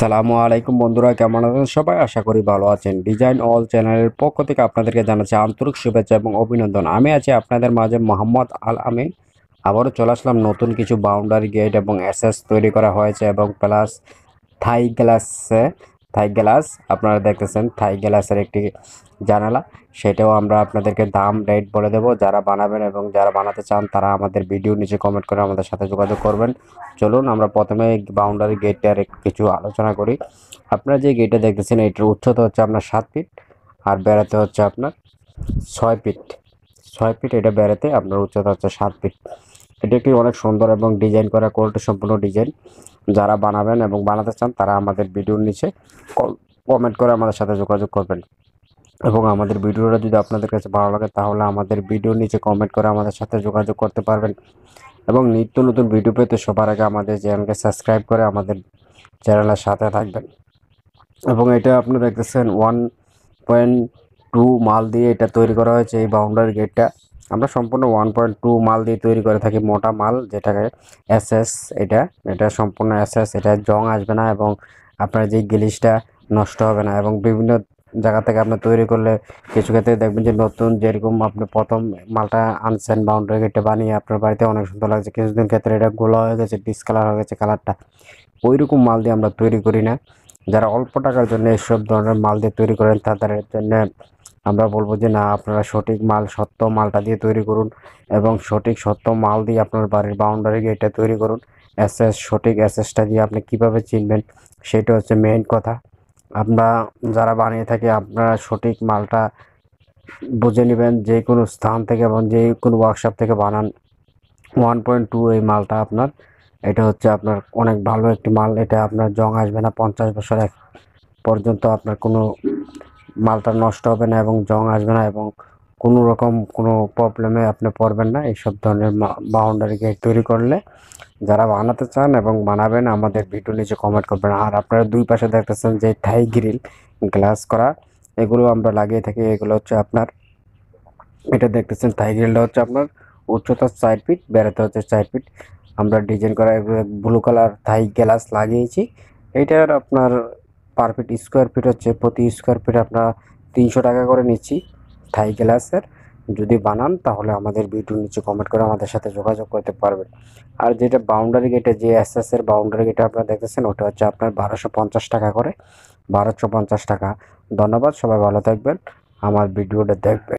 সালামু আলাইকুম বন্ধুরা কেমন আছেন সবাই আশা করি ভালো আছেন ডিজাইন অল চ্যানেলের পক্ষ থেকে আপনাদেরকে জানাচ্ছি আন্তরিক শুভেচ্ছা এবং অভিনন্দন আমি আছি আপনাদের মাঝে মোহাম্মদ আল আমি আবারও চলে আসলাম নতুন কিছু বাউন্ডারি গেট এবং অ্যাসেস তৈরি করা হয়েছে এবং প্লাস থাই গ্লাসে থাই গ্লাস আপনারা দেখতেছেন থাই গ্লাসের একটি জানালা সেটাও আমরা আপনাদেরকে দাম রেট বলে দেব যারা বানাবেন এবং যারা বানাতে চান তারা আমাদের ভিডিও নিচে কমেন্ট করে আমাদের সাথে যোগাযোগ করবেন চলুন আমরা প্রথমে বাউন্ডারি গেটটার কিছু আলোচনা করি আপনারা যে গেটটা দেখতেছেন এটার উচ্চতা হচ্ছে আপনার সাত ফিট আর বেড়াতে হচ্ছে আপনার ছয় ফিট ছয় ফিট এটা বেড়াতে আপনার উচ্চতা হচ্ছে সাত ফিট এটি একটি অনেক সুন্দর এবং ডিজাইন করা কোয়ালিটি সম্পূর্ণ ডিজাইন যারা বানাবেন এবং বানাতে চান তারা আমাদের ভিডিওর নিচে কমেন্ট করে আমাদের সাথে যোগাযোগ করবেন এবং আমাদের ভিডিওটা যদি আপনাদের কাছে ভালো লাগে তাহলে আমাদের ভিডিওর নিচে কমেন্ট করে আমাদের সাথে যোগাযোগ করতে পারবেন এবং নিত্য নতুন ভিডিও পেতে সবার আগে আমাদের চ্যানেলকে সাবস্ক্রাইব করে আমাদের চ্যানেলের সাথে থাকবেন এবং এটা আপনারা দেখতেছেন ওয়ান পয়েন্ট টু মাল দিয়ে এটা তৈরি করা হয়েছে এই বাউন্ডারি গেটটা আমরা সম্পূর্ণ ওয়ান পয়েন্ট টু মাল দিয়ে তৈরি করে থাকি মোটা মাল যেটাকে এস এটা এটা সম্পূর্ণ এস এটা জং আসবে না এবং আপনার যে গিলিসটা নষ্ট হবে না এবং বিভিন্ন জায়গা থেকে আপনি তৈরি করলে কিছু ক্ষেত্রে দেখবেন যে নতুন যেরকম আপনি প্রথম মালটা আনছেন বাউন্ডারি গেটে বানিয়ে আপনার বাড়িতে অনেক সুন্দর লাগছে কিছুদিন ক্ষেত্রে এটা গোলা হয়ে গেছে ডিসকালার হয়ে গেছে কালারটা ওই রকম মাল দিয়ে আমরা তৈরি করি না যারা অল্প টাকার জন্য এইসব ধরনের মাল দিয়ে তৈরি করেন তাদের জন্য আমরা বলবো যে না আপনারা সঠিক মাল সত্য মালটা দিয়ে তৈরি করুন এবং সঠিক সত্য মাল দিয়ে আপনার বাড়ির বাউন্ডারি গেটটা তৈরি করুন অ্যাসেস সঠিক অ্যাসেসটা দিয়ে আপনি কিভাবে চিনবেন সেটা হচ্ছে মেইন কথা আমরা যারা বানিয়ে থাকি আপনারা সঠিক মালটা বুঝে নেবেন যে কোনো স্থান থেকে এবং যে কোনো ওয়ার্কশপ থেকে বানান ওয়ান পয়েন্ট টু এই মালটা আপনার এটা হচ্ছে আপনার অনেক ভালো একটি মাল এটা আপনার জং আসবে না পঞ্চাশ বছর এক পর্যন্ত আপনার কোনো মালটা নষ্ট হবে না এবং জং আসবে না এবং কোনো রকম কোনো প্রবলেমে আপনি পড়বেন না এইসব ধরনের বাউন্ডারি গেট তৈরি করলে যারা বানাতে চান এবং বানাবেন আমাদের ভিডিও নিচে কমেন্ট করবেন আর আপনারা দুই পাশে দেখতেছেন যে থাই গ্রিল গ্লাস করা এগুলো আমরা লাগিয়ে থাকি এগুলো হচ্ছে আপনার এটা দেখতেছেন থাই গ্রিলটা হচ্ছে আপনার উচ্চতা চার ফিট বেড়াতে হচ্ছে চার ফিট আমরা ডিজাইন করা ব্লু কালার থাই গ্লাস লাগিয়েছি এটার আপনার পার ফিট স্কোয়ার ফিট হচ্ছে প্রতি স্কোয়ার ফিট আমরা তিনশো টাকা করে নিচ্ছি থাই গ্লাসের যদি বানান তাহলে আমাদের ভিডিওর নিচে কমেন্ট করে আমাদের সাথে যোগাযোগ করতে পারবেন আর যেটা বাউন্ডারি গেটে যে এস এর বাউন্ডারি গেটে আপনারা দেখতেছেন ওটা হচ্ছে আপনার বারোশো পঞ্চাশ টাকা করে বারোশো পঞ্চাশ টাকা ধন্যবাদ সবাই ভালো থাকবেন আমার ভিডিওটা দেখবেন